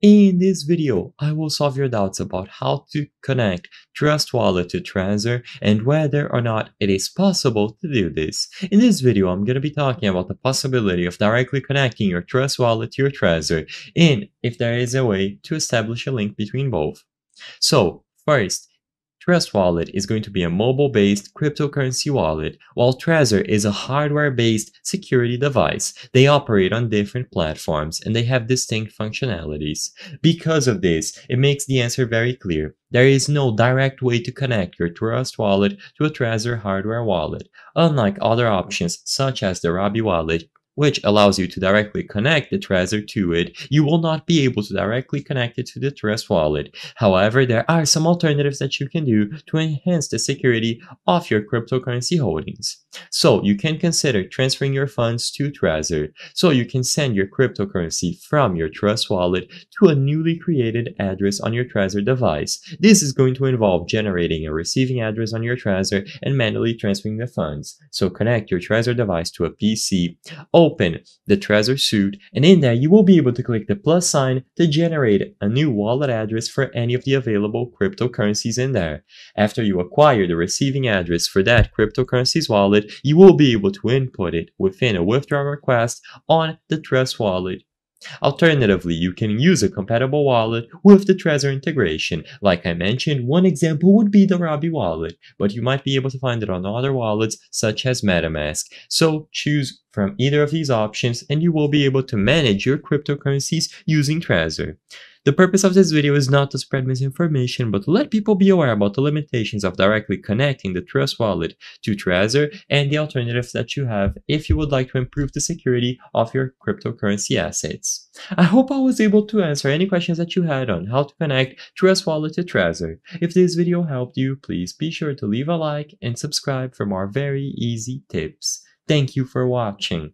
In this video, I will solve your doubts about how to connect Trust Wallet to Trezor and whether or not it is possible to do this. In this video, I'm going to be talking about the possibility of directly connecting your Trust Wallet to your Trezor and if there is a way to establish a link between both. So, first, Trust Wallet is going to be a mobile-based cryptocurrency wallet, while Trezor is a hardware-based security device. They operate on different platforms and they have distinct functionalities. Because of this, it makes the answer very clear. There is no direct way to connect your Trust Wallet to a Trezor hardware wallet. Unlike other options such as the Rabi Wallet, which allows you to directly connect the Trezor to it. You will not be able to directly connect it to the Trezor wallet. However, there are some alternatives that you can do to enhance the security of your cryptocurrency holdings. So you can consider transferring your funds to Trezor so you can send your cryptocurrency from your Trust wallet to a newly created address on your Trezor device. This is going to involve generating a receiving address on your Trezor and manually transferring the funds. So connect your Trezor device to a PC. Oh, open the Trezor suit, and in there you will be able to click the plus sign to generate a new wallet address for any of the available cryptocurrencies in there. After you acquire the receiving address for that cryptocurrency's wallet, you will be able to input it within a withdrawal request on the Trust wallet Alternatively, you can use a compatible wallet with the Trezor integration. Like I mentioned, one example would be the Rabi wallet, but you might be able to find it on other wallets such as MetaMask. So choose from either of these options and you will be able to manage your cryptocurrencies using Trezor. The purpose of this video is not to spread misinformation, but to let people be aware about the limitations of directly connecting the Trust wallet to Trezor and the alternatives that you have if you would like to improve the security of your cryptocurrency assets. I hope I was able to answer any questions that you had on how to connect Trust wallet to Trezor. If this video helped you, please be sure to leave a like and subscribe for more very easy tips. Thank you for watching.